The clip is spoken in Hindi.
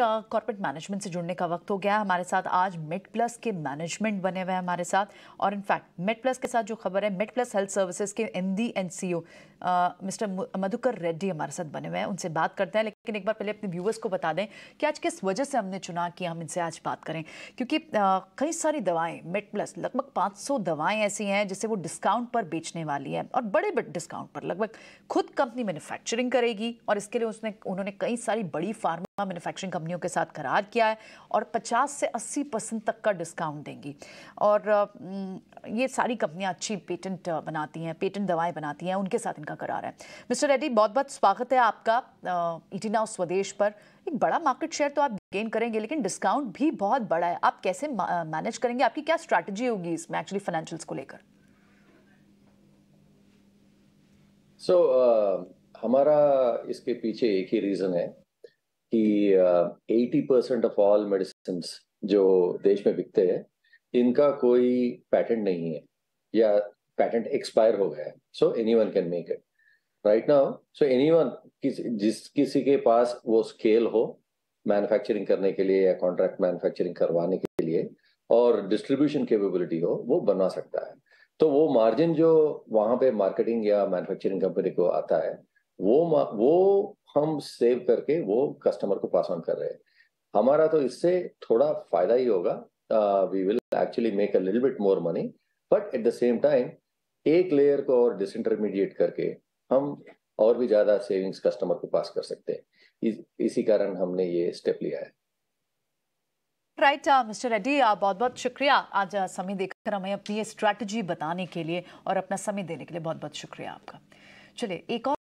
कॉर्पोरेट मैनेजमेंट से जुड़ने का वक्त हो गया हमारे साथ आज मेट प्लस के मैनेजमेंट बने हुए हैं हमारे साथ और इनफैक्ट मेट प्लस के साथ जो खबर है मेट प्लस हेल्थ सर्विसेज के एन एंड ओ मिस्टर मधुकर रेड्डी हमारे साथ बने हुए हैं उनसे बात करते हैं लेकिन एक बार पहले अपने व्यूवर्स को बता दें कि आज किस वजह से हमने चुना कि हम इनसे आज बात करें क्योंकि कई सारी दवाएँ मेट प्लस लगभग पाँच दवाएँ ऐसी हैं जिसे वो डिस्काउंट पर बेचने वाली है और बड़े बड़े डिस्काउंट पर लगभग खुद कंपनी मैन्युफैक्चरिंग करेगी और इसके लिए उसने उन्होंने कई सारी बड़ी फार्म मैन्युफैक्चरिंग कंपनियों के साथ करार किया है और 50 से 80 परसेंट तक का डिस्काउंट देंगी और हम्म, ये सारी कंपनियां अच्छी पेटेंट बनाती हैं पेटेंट दवाएं बनाती हैं उनके साथ इनका करार है मिस्टर रेड्डी बहुत बहुत स्वागत है आपका इटिना e स्वदेश पर एक बड़ा मार्केट शेयर तो आप गेन करेंगे लेकिन डिस्काउंट भी बहुत बड़ा है आप कैसे मैनेज करेंगे आपकी क्या स्ट्रैटेजी होगी इसमें एक्चुअली फाइनेंशियल्स को लेकर सो so, uh, हमारा इसके पीछे एक ही रीज़न है कि eighty percent of all medicine जो देश में बिकते हैं इनका कोई पैटेंट नहीं है या पैटेंट एक्सपायर हो गया है so anyone can make it right now so anyone जिस किसी के पास वो स्केल हो मैन्युफैक्चरिंग करने के लिए या कॉन्ट्रैक्ट मैन्युफैक्चरिंग करवाने के लिए और डिस्ट्रीब्यूशन केपेबिलिटी हो वो बना सकता है तो वो मार्जिन जो वहाँ पे मार्केटिंग या मैन्युफैक्चरिंग कंपनी को आता है वो वो हम सेव करके वो कस्टमर को पास ऑन कर रहे हैं हमारा तो इससे थोड़ा फायदा ही होगा we will actually make a little bit more money but at the same time एक लेयर को और डिसइंटरमीडिएट करके हम और भी ज्यादा सेविंग्स कस्टमर को पास कर सकते हैं इस, इसी कारण हमने ये स्टेप लिया है राइट मिस्टर रेड्डी बहुत बहुत शुक्रिया आज uh, समय देकर हमें अपनी ये स्ट्रैटेजी बताने के लिए और अपना समय देने के लिए बहुत बहुत शुक्रिया आपका चलिए एक और